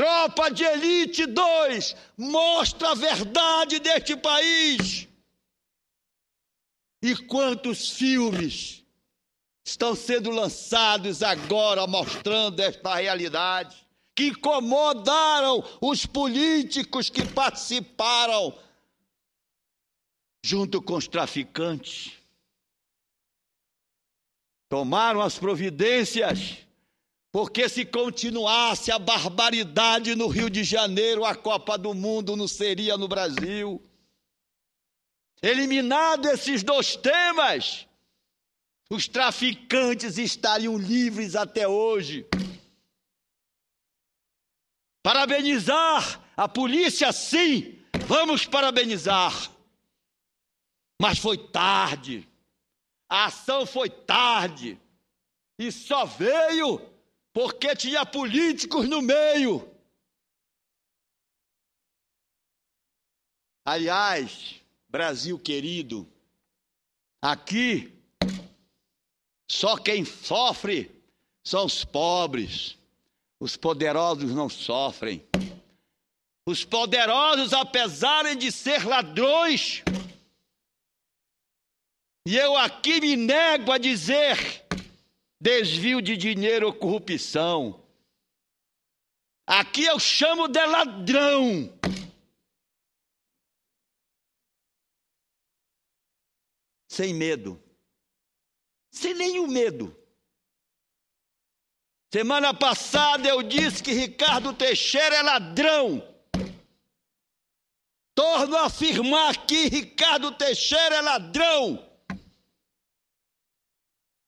Tropa de Elite 2 mostra a verdade deste país. E quantos filmes estão sendo lançados agora mostrando esta realidade, que incomodaram os políticos que participaram junto com os traficantes. Tomaram as providências porque se continuasse a barbaridade no Rio de Janeiro, a Copa do Mundo não seria no Brasil. Eliminado esses dois temas, os traficantes estariam livres até hoje. Parabenizar a polícia, sim, vamos parabenizar. Mas foi tarde, a ação foi tarde, e só veio porque tinha políticos no meio. Aliás, Brasil querido, aqui só quem sofre são os pobres. Os poderosos não sofrem. Os poderosos, apesar de ser ladrões, e eu aqui me nego a dizer desvio de dinheiro ou corrupção. Aqui eu chamo de ladrão. Sem medo. Sem nenhum medo. Semana passada eu disse que Ricardo Teixeira é ladrão. Torno a afirmar que Ricardo Teixeira é ladrão.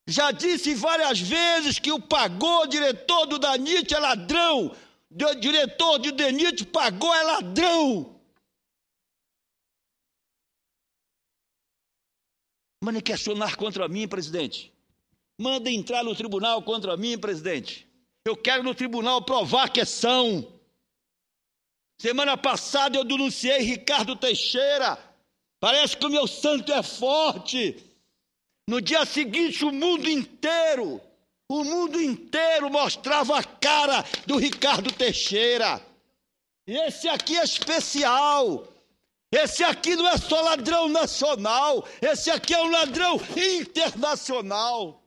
Já disse várias vezes que o pagou, o diretor do Danite é ladrão. O diretor de Danite pagou é ladrão. Mande questionar contra mim, presidente. Manda entrar no tribunal contra mim, presidente. Eu quero no tribunal provar que são. Semana passada eu denunciei Ricardo Teixeira. Parece que o meu santo é forte. No dia seguinte, o mundo inteiro, o mundo inteiro mostrava a cara do Ricardo Teixeira. E esse aqui é especial. Esse aqui não é só ladrão nacional, esse aqui é um ladrão internacional.